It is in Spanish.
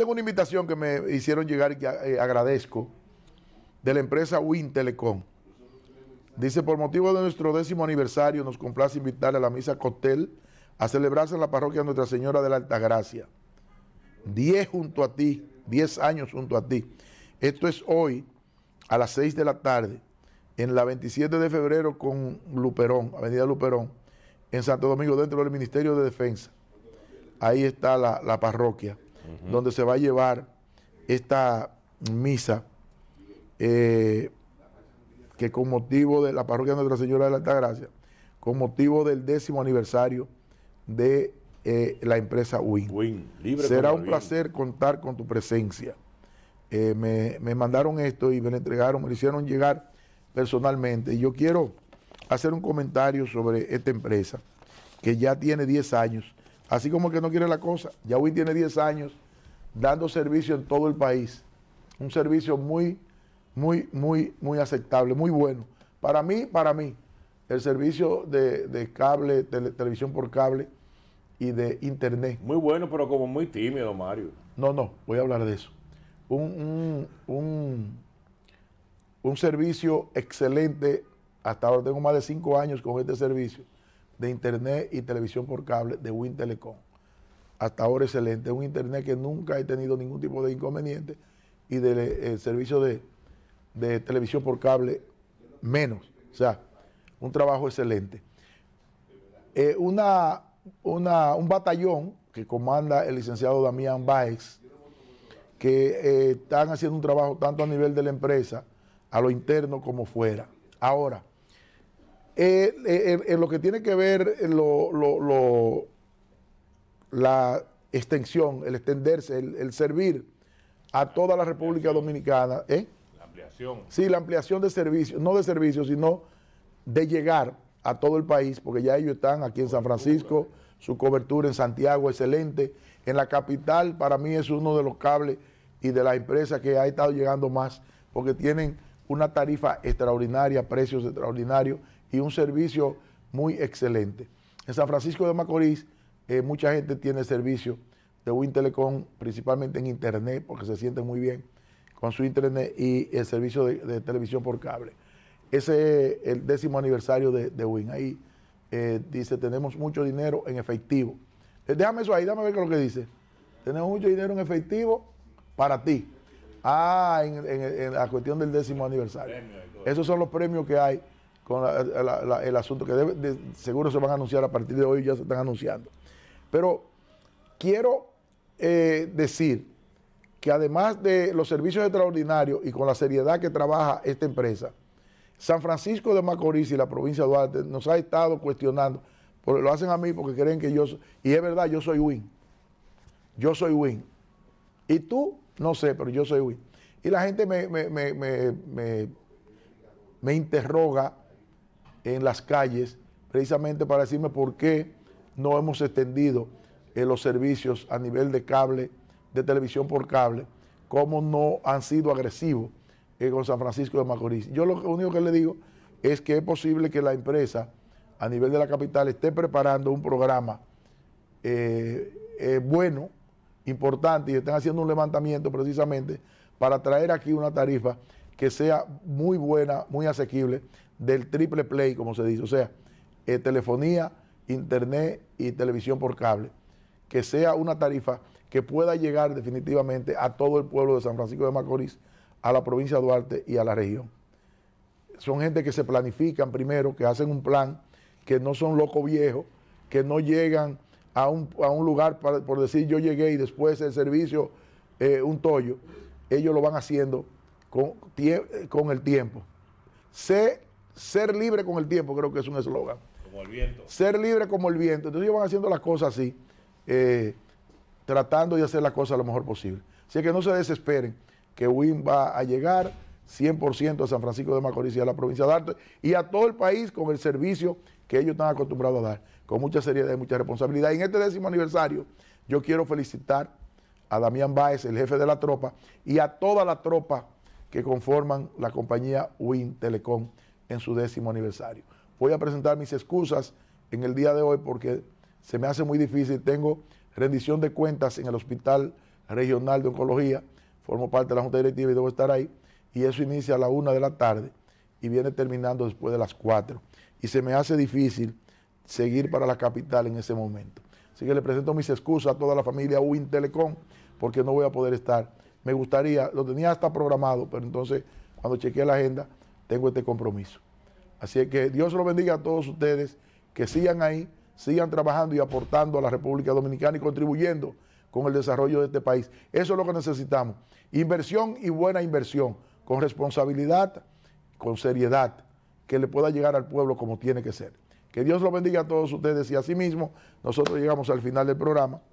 tengo una invitación que me hicieron llegar y que eh, agradezco de la empresa Win Telecom. Dice, por motivo de nuestro décimo aniversario, nos complace invitarle a la misa Cotel a celebrarse en la parroquia Nuestra Señora de la Altagracia. Diez junto a ti, diez años junto a ti. Esto es hoy a las 6 de la tarde, en la 27 de febrero con Luperón, Avenida Luperón, en Santo Domingo, dentro del Ministerio de Defensa. Ahí está la parroquia donde se va a llevar esta misa eh, que con motivo de la parroquia de Nuestra Señora de la Gracia, con motivo del décimo aniversario de eh, la empresa Win. Será un placer contar con tu presencia. Eh, me, me, mandaron esto y me lo entregaron, me lo hicieron llegar personalmente. Y yo quiero hacer un comentario sobre esta empresa que ya tiene 10 años así como que no quiere la cosa. hoy tiene 10 años dando servicio en todo el país. Un servicio muy, muy, muy, muy aceptable, muy bueno. Para mí, para mí, el servicio de, cable, televisión por cable y de internet. Muy bueno, pero como muy tímido, Mario. No, no, voy a hablar de eso. Un, un servicio excelente. Hasta ahora tengo más de cinco años con este servicio de Internet y televisión por cable de WinTelecom... Hasta ahora excelente, un Internet que nunca he tenido ningún tipo de inconveniente y del eh, servicio de, de televisión por cable menos. O sea, un trabajo excelente. Eh, una, un batallón que comanda el licenciado Damián Baez, que eh, están haciendo un trabajo tanto a nivel de la empresa, a lo interno como fuera. Ahora, eh, eh, en lo que tiene que ver lo, la extensión, el extenderse, el, servir a toda la República Dominicana. ¿eh? La ampliación. Sí, la ampliación de servicios, no de servicios, sino de llegar a todo el país, porque ya ellos están aquí en San Francisco, su cobertura en Santiago excelente, en la capital para mí es uno de los cables y de las empresas que ha estado llegando más, porque tienen una tarifa extraordinaria, precios extraordinarios y un servicio muy excelente. En San Francisco de Macorís, eh, mucha gente tiene servicio de Win Telecom, principalmente en Internet, porque se siente muy bien con su Internet y el servicio de, televisión por cable. Ese es el décimo aniversario de, de Win. Ahí eh, dice, tenemos mucho dinero en efectivo. Eh, déjame eso ahí, déjame ver qué lo que dice. Tenemos mucho dinero en efectivo para ti. Ah, en la cuestión del décimo aniversario. Esos son los premios que hay con el asunto que seguro se van a anunciar a partir de hoy, ya se están anunciando. Pero quiero eh, decir que además de los servicios extraordinarios y con la seriedad que trabaja esta empresa, San Francisco de Macorís y la provincia de Duarte nos ha estado cuestionando, lo hacen a mí porque creen que yo, soy, y es verdad, yo soy Win. Yo soy Win. Y tú, no sé, pero yo soy Win. Y la gente me, me, me, me interroga en las calles, precisamente para decirme por qué no hemos extendido eh, los servicios a nivel de cable, de televisión por cable, cómo no han sido agresivos eh, con San Francisco de Macorís. Yo lo único que le digo es que es posible que la empresa a nivel de la capital esté preparando un programa eh, bueno, importante, y estén haciendo un levantamiento precisamente para traer aquí una tarifa que sea muy buena, muy asequible, del triple play, como se dice, o sea, eh, telefonía, internet y televisión por cable, que sea una tarifa que pueda llegar definitivamente a todo el pueblo de San Francisco de Macorís, a la provincia de Duarte y a la región. Son gente que se planifican primero, que hacen un plan, que no son locos viejos, que no llegan a un, lugar por decir yo llegué y después el servicio, eh, un tollo. Ellos lo van haciendo con, el tiempo. ser libre con el tiempo, creo que es un eslogan. Como el viento. Ser libre como el viento. Entonces ellos van haciendo las cosas así, eh, tratando de hacer las cosas lo mejor posible. Así que no se desesperen, que Win va a llegar 100% a San Francisco de Macorís y a la provincia de Arte y a todo el país con el servicio que ellos están acostumbrados a dar, con mucha seriedad y mucha responsabilidad. en este décimo aniversario, yo quiero felicitar a Damián Báez, el jefe de la tropa, y a toda la tropa que conforman la compañía Win Telecom en su décimo aniversario. Voy a presentar mis excusas en el día de hoy porque se me hace muy difícil. Tengo rendición de cuentas en el Hospital Regional de Oncología, formo parte de la Junta Directiva y debo estar ahí. Y eso inicia a la una de la tarde y viene terminando después de las 4. Y se me hace difícil seguir para la capital en ese momento. Así que le presento mis excusas a toda la familia Win Telecom porque no voy a poder estar me gustaría, lo tenía hasta programado, pero entonces cuando chequeé la agenda, tengo este compromiso. Así que Dios lo bendiga a todos ustedes, que sigan ahí, sigan trabajando y aportando a la República Dominicana y contribuyendo con el desarrollo de este país. Eso es lo que necesitamos. Inversión y buena inversión, con responsabilidad, con seriedad, que le pueda llegar al pueblo como tiene que ser. Que Dios lo bendiga a todos ustedes y asimismo nosotros llegamos al final del programa.